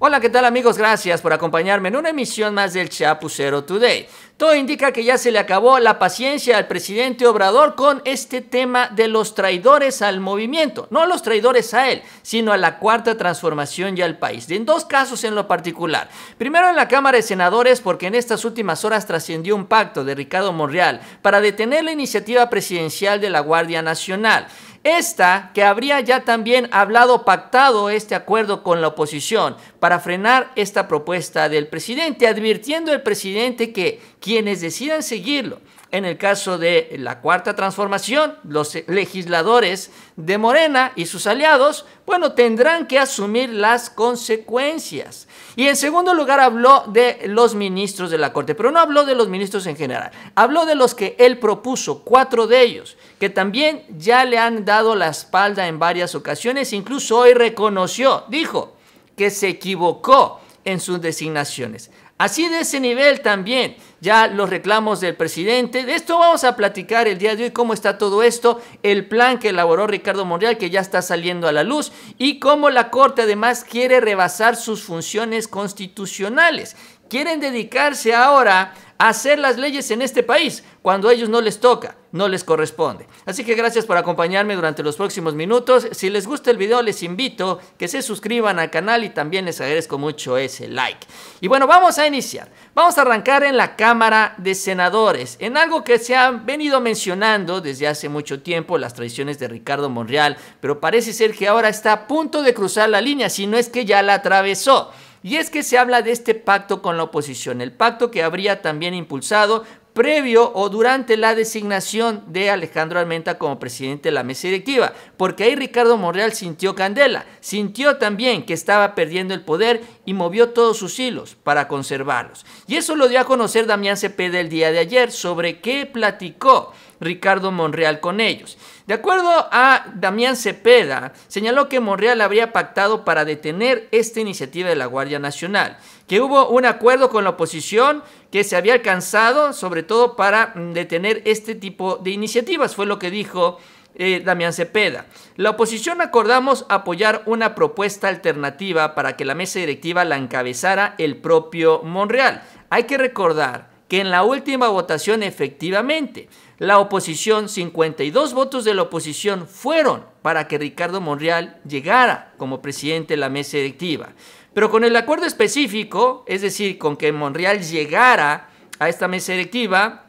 Hola, ¿qué tal amigos? Gracias por acompañarme en una emisión más del Chapucero Today. Todo indica que ya se le acabó la paciencia al presidente Obrador con este tema de los traidores al movimiento. No a los traidores a él, sino a la cuarta transformación y al país. En dos casos en lo particular. Primero en la Cámara de Senadores porque en estas últimas horas trascendió un pacto de Ricardo Monreal para detener la iniciativa presidencial de la Guardia Nacional. Esta, que habría ya también hablado pactado este acuerdo con la oposición para frenar esta propuesta del presidente, advirtiendo al presidente que quienes decidan seguirlo en el caso de la cuarta transformación, los legisladores de Morena y sus aliados, bueno, tendrán que asumir las consecuencias. Y en segundo lugar habló de los ministros de la Corte, pero no habló de los ministros en general, habló de los que él propuso, cuatro de ellos, que también ya le han dado la espalda en varias ocasiones, incluso hoy reconoció, dijo, que se equivocó en sus designaciones. Así de ese nivel también, ya los reclamos del presidente. De esto vamos a platicar el día de hoy, cómo está todo esto, el plan que elaboró Ricardo Monreal, que ya está saliendo a la luz, y cómo la Corte además quiere rebasar sus funciones constitucionales quieren dedicarse ahora a hacer las leyes en este país cuando a ellos no les toca, no les corresponde. Así que gracias por acompañarme durante los próximos minutos. Si les gusta el video les invito que se suscriban al canal y también les agradezco mucho ese like. Y bueno, vamos a iniciar. Vamos a arrancar en la Cámara de Senadores, en algo que se han venido mencionando desde hace mucho tiempo, las tradiciones de Ricardo Monreal, pero parece ser que ahora está a punto de cruzar la línea, si no es que ya la atravesó. Y es que se habla de este pacto con la oposición, el pacto que habría también impulsado previo o durante la designación de Alejandro Almenta como presidente de la mesa directiva, porque ahí Ricardo Monreal sintió candela, sintió también que estaba perdiendo el poder y movió todos sus hilos para conservarlos. Y eso lo dio a conocer Damián Cepeda el día de ayer sobre qué platicó Ricardo Monreal con ellos. De acuerdo a Damián Cepeda, señaló que Monreal habría pactado para detener esta iniciativa de la Guardia Nacional, que hubo un acuerdo con la oposición que se había alcanzado, sobre todo para mm, detener este tipo de iniciativas, fue lo que dijo eh, Damián Cepeda. La oposición acordamos apoyar una propuesta alternativa para que la mesa directiva la encabezara el propio Monreal. Hay que recordar que en la última votación efectivamente la oposición, 52 votos de la oposición fueron para que Ricardo Monreal llegara como presidente de la mesa directiva. Pero con el acuerdo específico, es decir, con que Monreal llegara a esta mesa directiva,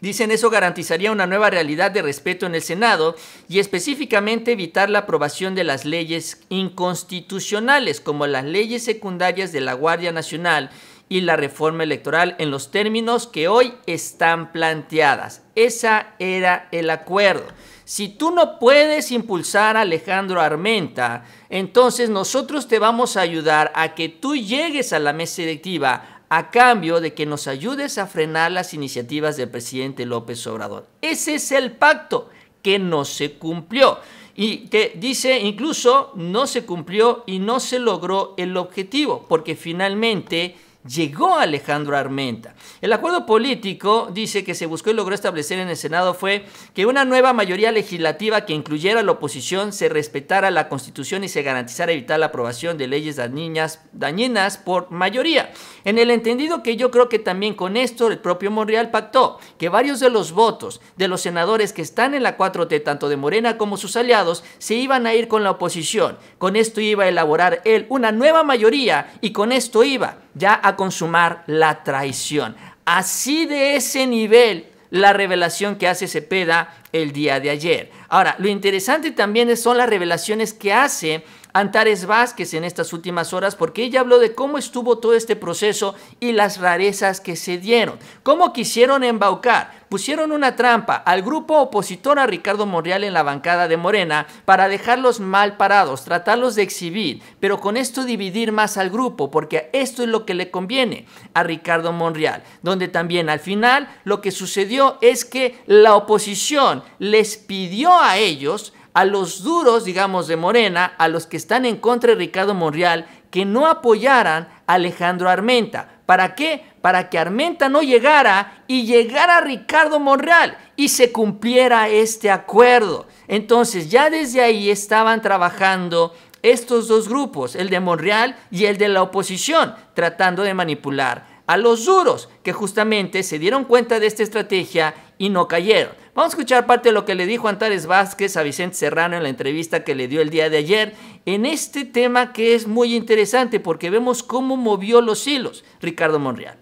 Dicen eso garantizaría una nueva realidad de respeto en el Senado y específicamente evitar la aprobación de las leyes inconstitucionales como las leyes secundarias de la Guardia Nacional y la reforma electoral en los términos que hoy están planteadas. Ese era el acuerdo. Si tú no puedes impulsar a Alejandro Armenta, entonces nosotros te vamos a ayudar a que tú llegues a la mesa directiva a cambio de que nos ayudes a frenar las iniciativas del presidente López Obrador. Ese es el pacto que no se cumplió y que dice incluso no se cumplió y no se logró el objetivo, porque finalmente llegó Alejandro Armenta. El acuerdo político, dice, que se buscó y logró establecer en el Senado fue que una nueva mayoría legislativa que incluyera a la oposición se respetara la Constitución y se garantizara evitar la aprobación de leyes dañinas, por mayoría. En el entendido que yo creo que también con esto el propio Monreal pactó que varios de los votos de los senadores que están en la 4T, tanto de Morena como sus aliados, se iban a ir con la oposición. Con esto iba a elaborar él una nueva mayoría y con esto iba ya a consumar la traición. Así de ese nivel la revelación que hace Cepeda el día de ayer. Ahora, lo interesante también son las revelaciones que hace Antares Vázquez en estas últimas horas porque ella habló de cómo estuvo todo este proceso y las rarezas que se dieron, cómo quisieron embaucar, pusieron una trampa al grupo opositor a Ricardo Monreal en la bancada de Morena para dejarlos mal parados, tratarlos de exhibir, pero con esto dividir más al grupo porque esto es lo que le conviene a Ricardo Monreal, donde también al final lo que sucedió es que la oposición les pidió a ellos a los duros, digamos, de Morena, a los que están en contra de Ricardo Monreal, que no apoyaran a Alejandro Armenta. ¿Para qué? Para que Armenta no llegara y llegara Ricardo Monreal y se cumpliera este acuerdo. Entonces ya desde ahí estaban trabajando estos dos grupos, el de Monreal y el de la oposición, tratando de manipular a los duros, que justamente se dieron cuenta de esta estrategia y no cayeron. Vamos a escuchar parte de lo que le dijo Antares Vázquez a Vicente Serrano en la entrevista que le dio el día de ayer en este tema que es muy interesante porque vemos cómo movió los hilos Ricardo Monreal.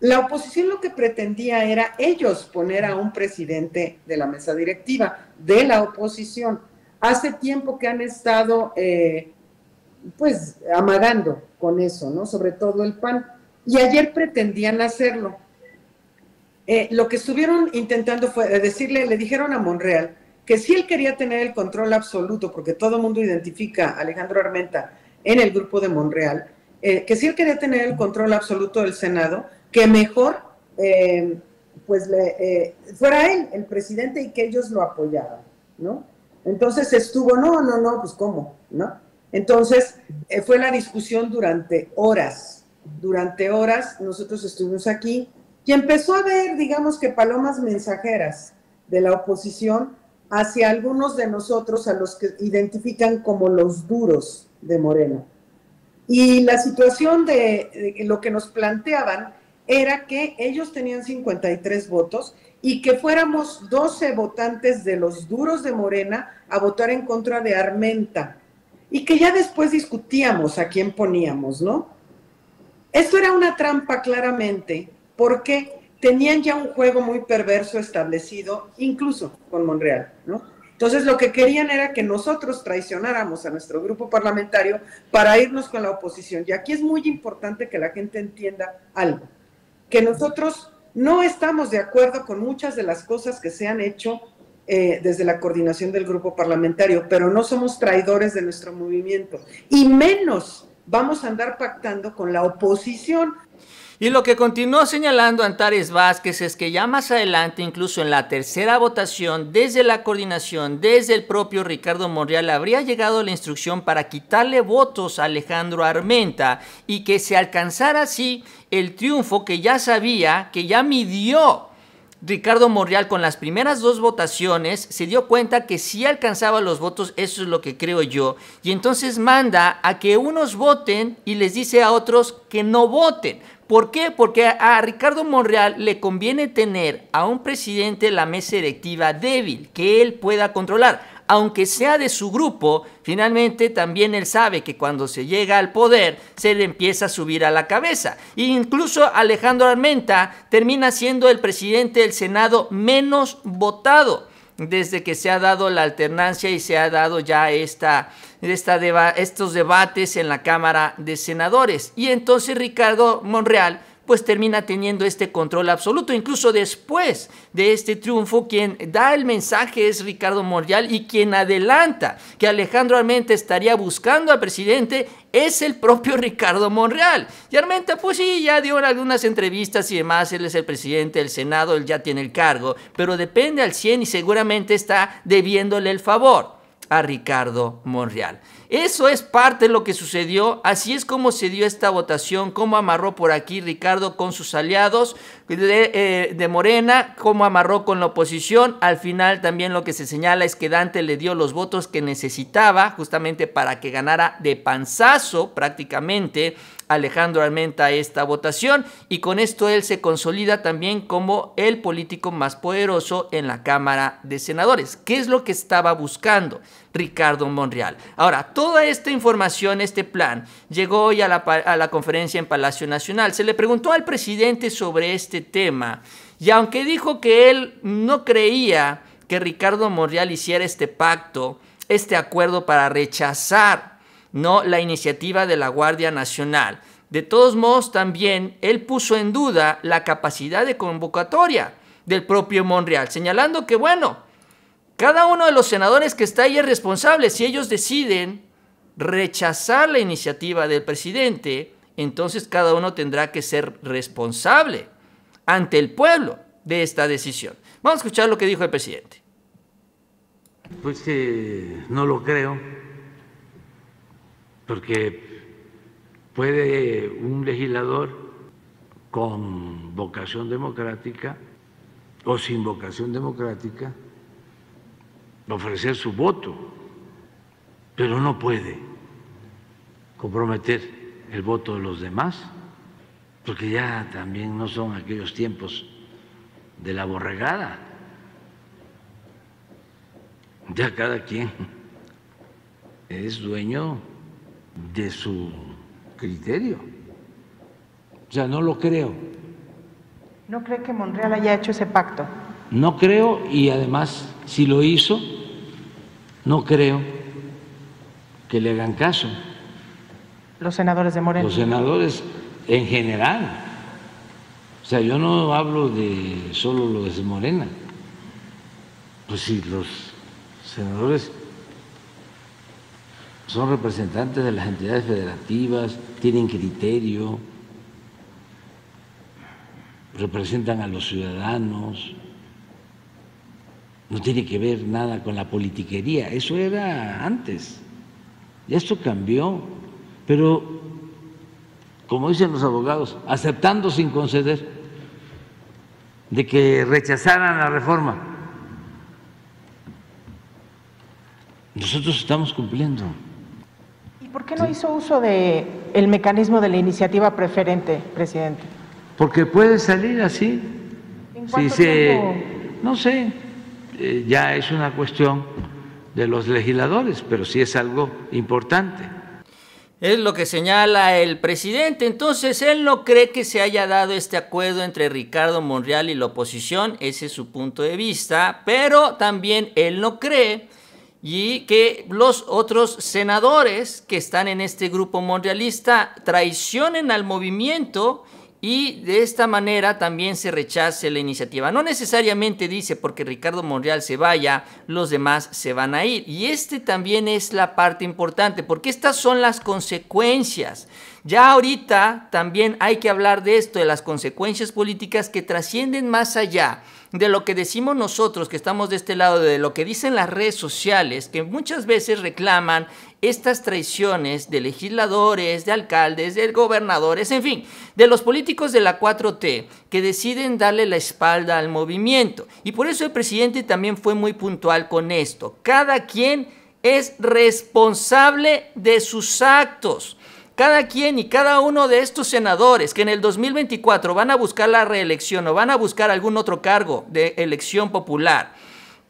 La oposición lo que pretendía era ellos poner a un presidente de la mesa directiva, de la oposición. Hace tiempo que han estado eh, pues amagando con eso, ¿no? Sobre todo el PAN. Y ayer pretendían hacerlo eh, lo que estuvieron intentando fue eh, decirle, le dijeron a Monreal que si él quería tener el control absoluto, porque todo el mundo identifica a Alejandro Armenta en el grupo de Monreal, eh, que si él quería tener el control absoluto del Senado, que mejor pues fuera él el presidente y que ellos lo apoyaran, ¿no? Entonces estuvo, no, no, no, pues cómo, ¿no? Entonces fue la discusión durante horas, durante horas nosotros estuvimos aquí, y empezó a ver, digamos que palomas mensajeras de la oposición hacia algunos de nosotros a los que identifican como los duros de Morena. Y la situación de lo que nos planteaban era que ellos tenían 53 votos y que fuéramos 12 votantes de los duros de Morena a votar en contra de Armenta. Y que ya después discutíamos a quién poníamos, ¿no? Esto era una trampa claramente porque tenían ya un juego muy perverso establecido, incluso con Monreal, Entonces lo que querían era que nosotros traicionáramos a nuestro grupo parlamentario para irnos con la oposición. Y aquí es muy importante que la gente entienda algo, que nosotros no estamos de acuerdo con muchas de las cosas que se han hecho eh, desde la coordinación del grupo parlamentario, pero no somos traidores de nuestro movimiento. Y menos vamos a andar pactando con la oposición, y lo que continuó señalando Antares Vázquez es que ya más adelante, incluso en la tercera votación, desde la coordinación, desde el propio Ricardo Monreal, habría llegado la instrucción para quitarle votos a Alejandro Armenta y que se alcanzara así el triunfo que ya sabía, que ya midió Ricardo Morreal con las primeras dos votaciones se dio cuenta que sí alcanzaba los votos, eso es lo que creo yo, y entonces manda a que unos voten y les dice a otros que no voten ¿Por qué? Porque a Ricardo Monreal le conviene tener a un presidente de la mesa electiva débil, que él pueda controlar. Aunque sea de su grupo, finalmente también él sabe que cuando se llega al poder se le empieza a subir a la cabeza. E incluso Alejandro Armenta termina siendo el presidente del Senado menos votado desde que se ha dado la alternancia y se ha dado ya esta, esta estos debates en la Cámara de Senadores. Y entonces Ricardo Monreal pues termina teniendo este control absoluto. Incluso después de este triunfo, quien da el mensaje es Ricardo Monreal y quien adelanta que Alejandro Armenta estaría buscando al presidente es el propio Ricardo Monreal. Y Armenta, pues sí, ya dio algunas entrevistas y demás, él es el presidente del Senado, él ya tiene el cargo, pero depende al 100 y seguramente está debiéndole el favor a Ricardo Monreal. Eso es parte de lo que sucedió. Así es como se dio esta votación, cómo amarró por aquí Ricardo con sus aliados eh, de, Morena, cómo amarró con la oposición. Al final también lo que se señala es que Dante le dio los votos que necesitaba justamente para que ganara de panzazo prácticamente Alejandro Armenta esta votación y con esto él se consolida también como el político más poderoso en la Cámara de Senadores. ¿Qué es lo que estaba buscando Ricardo Monreal? Ahora, toda esta información, este plan, llegó hoy a la, a la conferencia en Palacio Nacional. Se le preguntó al presidente sobre este tema y aunque dijo que él no creía que Ricardo Monreal hiciera este pacto, este acuerdo para rechazar no la iniciativa de la Guardia Nacional. De todos modos, también él puso en duda la capacidad de convocatoria del propio Monreal, señalando que, bueno, cada uno de los senadores que está ahí es responsable. Si ellos deciden rechazar la iniciativa del presidente, entonces cada uno tendrá que ser responsable ante el pueblo de esta decisión. Vamos a escuchar lo que dijo el presidente. Pues que no lo creo porque puede un legislador con vocación democrática o sin vocación democrática ofrecer su voto, pero no puede comprometer el voto de los demás, porque ya también no son aquellos tiempos de la borregada. Ya cada quien es dueño de su criterio. O sea, no lo creo. ¿No cree que Monreal haya hecho ese pacto? No creo y además, si lo hizo, no creo que le hagan caso. Los senadores de Morena? Los senadores en general. O sea, yo no hablo de solo los de Morena. Pues si los senadores son representantes de las entidades federativas, tienen criterio, representan a los ciudadanos, no tiene que ver nada con la politiquería, eso era antes, y esto cambió, pero como dicen los abogados, aceptando sin conceder de que rechazaran la reforma. Nosotros estamos cumpliendo qué no hizo uso del el mecanismo de la iniciativa preferente, presidente? Porque puede salir así. ¿En si eh, no sé, eh, ya es una cuestión de los legisladores, pero sí es algo importante. Es lo que señala el presidente. Entonces, él no cree que se haya dado este acuerdo entre Ricardo Monreal y la oposición. Ese es su punto de vista. Pero también él no cree y que los otros senadores que están en este grupo monrealista traicionen al movimiento y de esta manera también se rechace la iniciativa. No necesariamente dice porque Ricardo Monreal se vaya, los demás se van a ir. Y este también es la parte importante, porque estas son las consecuencias. Ya ahorita también hay que hablar de esto, de las consecuencias políticas que trascienden más allá de lo que decimos nosotros que estamos de este lado, de lo que dicen las redes sociales, que muchas veces reclaman estas traiciones de legisladores, de alcaldes, de gobernadores, en fin, de los políticos de la 4T que deciden darle la espalda al movimiento. Y por eso el presidente también fue muy puntual con esto. Cada quien es responsable de sus actos cada quien y cada uno de estos senadores que en el 2024 van a buscar la reelección o van a buscar algún otro cargo de elección popular,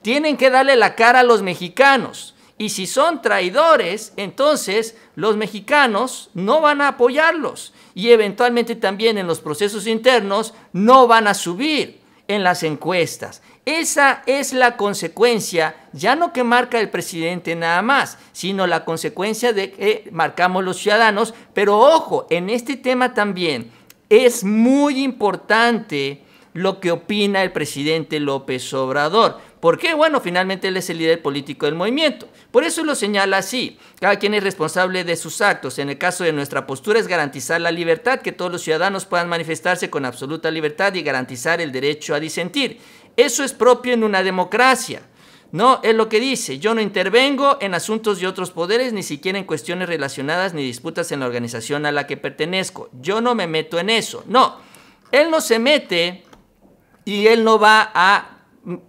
tienen que darle la cara a los mexicanos. Y si son traidores, entonces los mexicanos no van a apoyarlos. Y eventualmente también en los procesos internos no van a subir en las encuestas. Esa es la consecuencia, ya no que marca el presidente nada más, sino la consecuencia de que marcamos los ciudadanos. Pero ojo, en este tema también es muy importante lo que opina el presidente López Obrador. porque Bueno, finalmente él es el líder político del movimiento. Por eso lo señala así. Cada quien es responsable de sus actos. En el caso de nuestra postura es garantizar la libertad, que todos los ciudadanos puedan manifestarse con absoluta libertad y garantizar el derecho a disentir. Eso es propio en una democracia. No, es lo que dice, yo no intervengo en asuntos de otros poderes, ni siquiera en cuestiones relacionadas ni disputas en la organización a la que pertenezco. Yo no me meto en eso. No, él no se mete y él no va a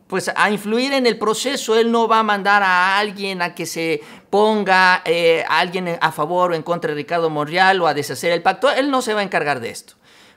pues a influir en el proceso, él no va a mandar a alguien a que se ponga eh, a alguien a favor o en contra de Ricardo Monreal o a deshacer el pacto, él no se va a encargar de esto.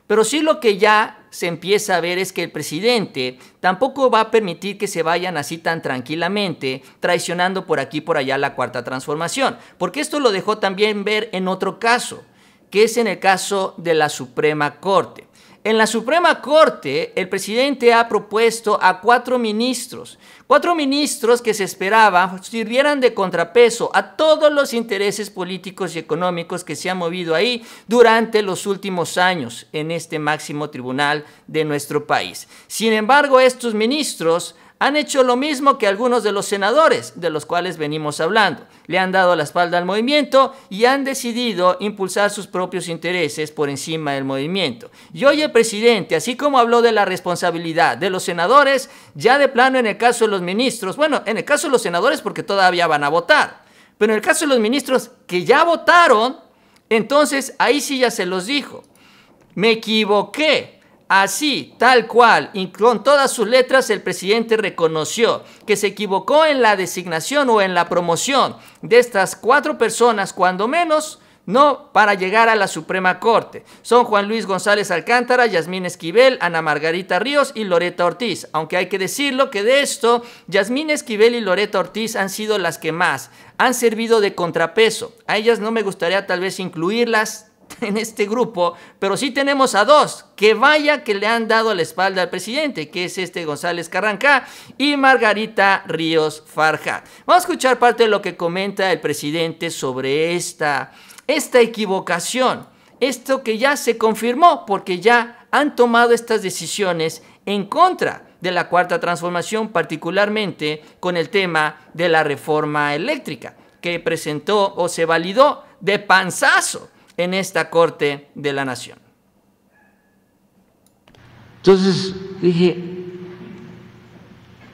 Pero sí lo que ya se empieza a ver es que el presidente tampoco va a permitir que se vayan así tan tranquilamente, traicionando por aquí por allá la cuarta transformación, porque esto lo dejó también ver en otro caso, que es en el caso de la Suprema Corte. En la Suprema Corte, el presidente ha propuesto a cuatro ministros, cuatro ministros que se esperaba sirvieran de contrapeso a todos los intereses políticos y económicos que se han movido ahí durante los últimos años en este máximo tribunal de nuestro país. Sin embargo, estos ministros han hecho lo mismo que algunos de los senadores de los cuales venimos hablando le han dado la espalda al movimiento y han decidido impulsar sus propios intereses por encima del movimiento. Y hoy el presidente, así como habló de la responsabilidad de los senadores, ya de plano en el caso de los ministros, bueno, en el caso de los senadores porque todavía van a votar, pero en el caso de los ministros que ya votaron, entonces ahí sí ya se los dijo. Me equivoqué. Así, tal cual, y con todas sus letras, el presidente reconoció que se equivocó en la designación o en la promoción de estas cuatro personas, cuando menos, no para llegar a la Suprema Corte. Son Juan Luis González Alcántara, Yasmín Esquivel, Ana Margarita Ríos y Loreta Ortiz. Aunque hay que decirlo que de esto, Yasmín Esquivel y Loreta Ortiz han sido las que más han servido de contrapeso. A ellas no me gustaría tal vez incluirlas en este grupo, pero sí tenemos a dos, que vaya que le han dado la espalda al presidente, que es este González Carranca y Margarita Ríos Farja. Vamos a escuchar parte de lo que comenta el presidente sobre esta, esta equivocación, esto que ya se confirmó porque ya han tomado estas decisiones en contra de la cuarta transformación, particularmente con el tema de la reforma eléctrica que presentó o se validó de panzazo en esta corte de la nación. Entonces dije,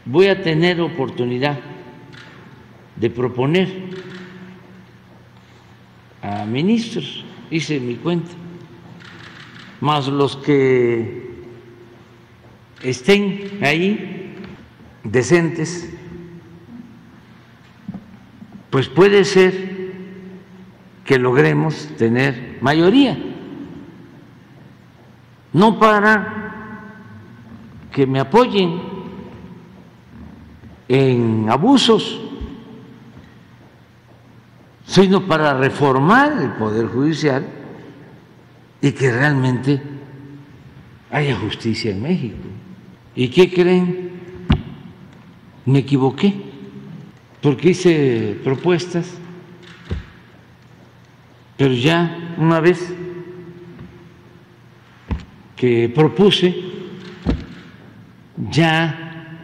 voy a tener oportunidad de proponer a ministros, hice mi cuenta, más los que estén ahí decentes, pues puede ser que logremos tener mayoría, no para que me apoyen en abusos, sino para reformar el Poder Judicial y que realmente haya justicia en México. ¿Y qué creen? Me equivoqué, porque hice propuestas pero ya una vez que propuse, ya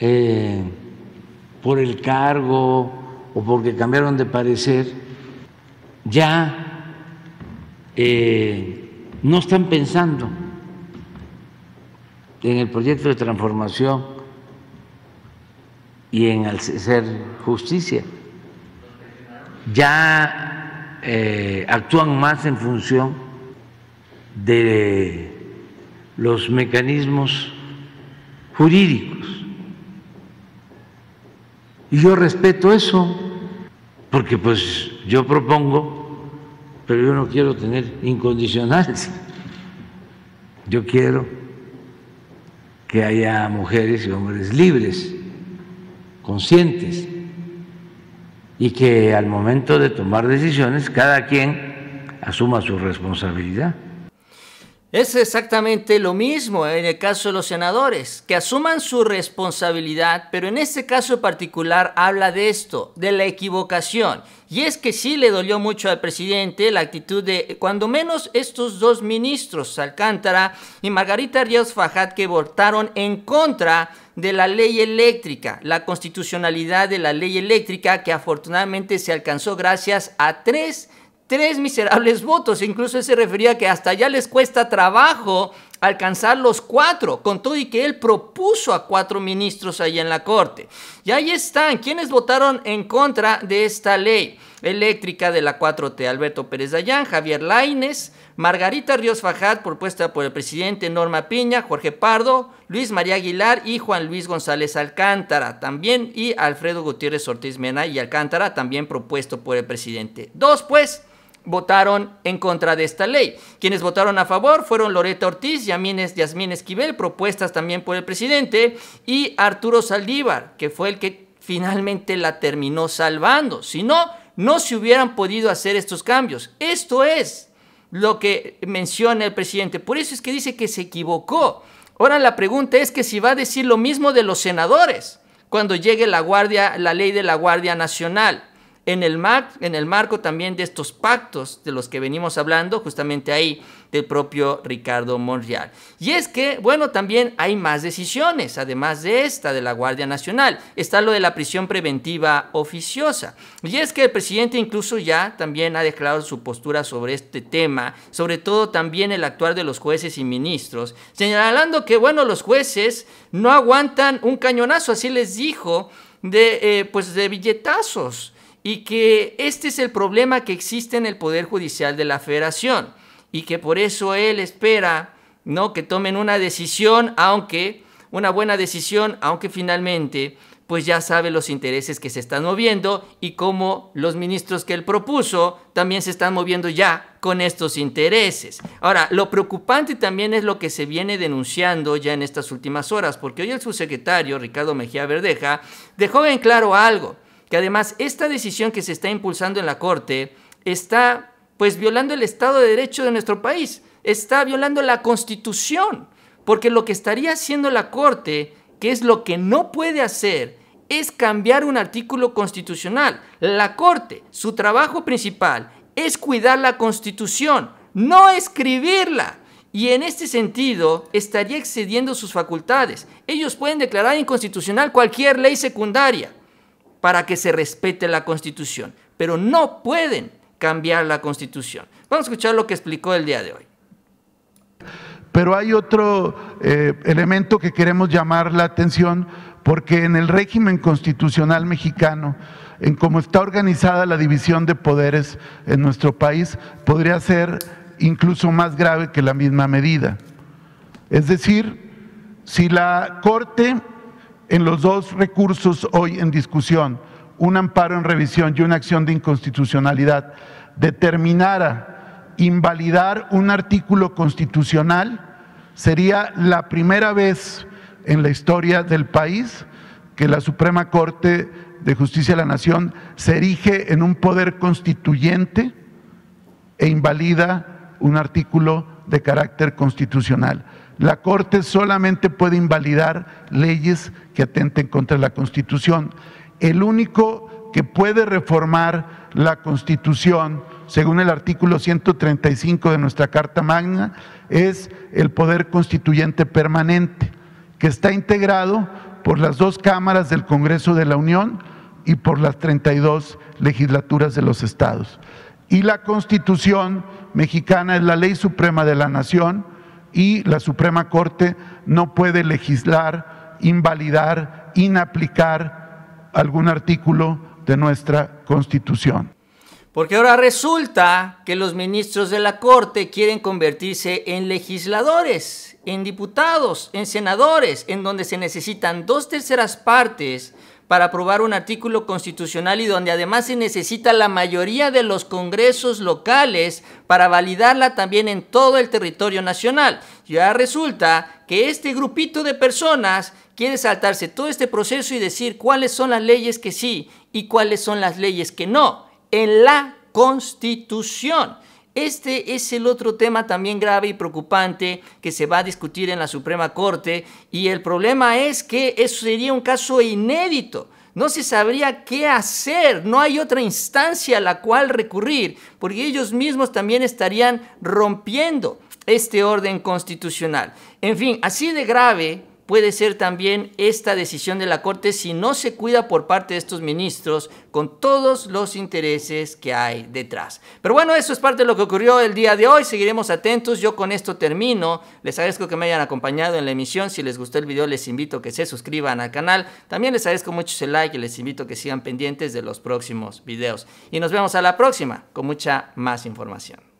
eh, por el cargo o porque cambiaron de parecer, ya eh, no están pensando en el proyecto de transformación y en hacer justicia. Ya eh, actúan más en función de los mecanismos jurídicos. Y yo respeto eso, porque pues yo propongo, pero yo no quiero tener incondicionales. Yo quiero que haya mujeres y hombres libres, conscientes y que al momento de tomar decisiones cada quien asuma su responsabilidad. Es exactamente lo mismo en el caso de los senadores, que asuman su responsabilidad, pero en este caso particular habla de esto, de la equivocación. Y es que sí le dolió mucho al presidente la actitud de, cuando menos, estos dos ministros, Alcántara y Margarita Ríos Fajad, que votaron en contra de la ley eléctrica, la constitucionalidad de la ley eléctrica, que afortunadamente se alcanzó gracias a tres tres miserables votos. Incluso se refería que hasta ya les cuesta trabajo alcanzar los cuatro, con todo y que él propuso a cuatro ministros ahí en la corte. Y ahí están quienes votaron en contra de esta ley eléctrica de la 4T. Alberto Pérez Dayán, Javier Laines, Margarita Ríos Fajad, propuesta por el presidente Norma Piña, Jorge Pardo, Luis María Aguilar y Juan Luis González Alcántara también, y Alfredo Gutiérrez Ortiz Mena y Alcántara también propuesto por el presidente. Dos, pues, votaron en contra de esta ley. Quienes votaron a favor fueron Loreta Ortiz, Yasmín Esquivel, propuestas también por el presidente, y Arturo Saldívar, que fue el que finalmente la terminó salvando. Si no, no se hubieran podido hacer estos cambios. Esto es lo que menciona el presidente. Por eso es que dice que se equivocó. Ahora la pregunta es que si va a decir lo mismo de los senadores cuando llegue la guardia, la ley de la Guardia Nacional en el, marco también de estos pactos de los que venimos hablando, justamente ahí del propio Ricardo Monreal. Y es que, bueno, también hay más decisiones, además de esta de la Guardia Nacional. Está lo de la prisión preventiva oficiosa. Y es que el presidente incluso ya también ha declarado su postura sobre este tema, sobre todo también el actuar de los jueces y ministros, señalando que, bueno, los jueces no aguantan un cañonazo, así les dijo, de, eh, pues de billetazos y que este es el problema que existe en el Poder Judicial de la Federación y que por eso él espera ¿no? que tomen una decisión, aunque una buena decisión, aunque finalmente pues ya sabe los intereses que se están moviendo y cómo los ministros que él propuso también se están moviendo ya con estos intereses. Ahora, lo preocupante también es lo que se viene denunciando ya en estas últimas horas, porque hoy el subsecretario Ricardo Mejía Verdeja dejó en claro algo que además esta decisión que se está impulsando en la Corte está pues violando el Estado de Derecho de nuestro país, está violando la Constitución, porque lo que estaría haciendo la Corte, que es lo que no puede hacer, es cambiar un artículo constitucional. La Corte, su trabajo principal es cuidar la Constitución, no escribirla. Y en este sentido, estaría excediendo sus facultades. Ellos pueden declarar inconstitucional cualquier ley secundaria para que se respete la Constitución, pero no pueden cambiar la Constitución. Vamos a escuchar lo que explicó el día de hoy. Pero hay otro eh, elemento que queremos llamar la atención porque en el régimen constitucional mexicano, en cómo está organizada la división de poderes en nuestro país, podría ser incluso más grave que la misma medida. Es decir, si la Corte en los dos recursos hoy en discusión, un amparo en revisión y una acción de inconstitucionalidad, determinara invalidar un artículo constitucional, sería la primera vez en la historia del país que la Suprema Corte de Justicia de la Nación se erige en un poder constituyente e invalida un artículo de carácter constitucional. La Corte solamente puede invalidar leyes que atenten contra la Constitución. El único que puede reformar la Constitución, según el artículo 135 de nuestra Carta Magna, es el Poder Constituyente Permanente, que está integrado por las dos cámaras del Congreso de la Unión y por las 32 legislaturas de los estados. Y la Constitución mexicana es la ley suprema de la nación y la Suprema Corte no puede legislar, invalidar, inaplicar algún artículo de nuestra Constitución. Porque ahora resulta que los ministros de la Corte quieren convertirse en legisladores, en diputados, en senadores, en donde se necesitan dos terceras partes para aprobar un artículo constitucional y donde además se necesita la mayoría de los congresos locales para validarla también en todo el territorio nacional. Ya resulta que este grupito de personas quiere saltarse todo este proceso y decir cuáles son las leyes que sí y cuáles son las leyes que no en la Constitución. Este es el otro tema también grave y preocupante que se va a discutir en la Suprema Corte y el problema es que eso sería un caso inédito. No se sabría qué hacer, no hay otra instancia a la cual recurrir, porque ellos mismos también estarían rompiendo este orden constitucional. En fin, así de grave puede ser también esta decisión de la Corte si no se cuida por parte de estos ministros con todos los intereses que hay detrás. Pero bueno, eso es parte de lo que ocurrió el día de hoy. Seguiremos atentos. Yo con esto termino. Les agradezco que me hayan acompañado en la emisión. Si les gustó el video, les invito a que se suscriban al canal. También les agradezco mucho el like y les invito a que sigan pendientes de los próximos videos. Y nos vemos a la próxima con mucha más información.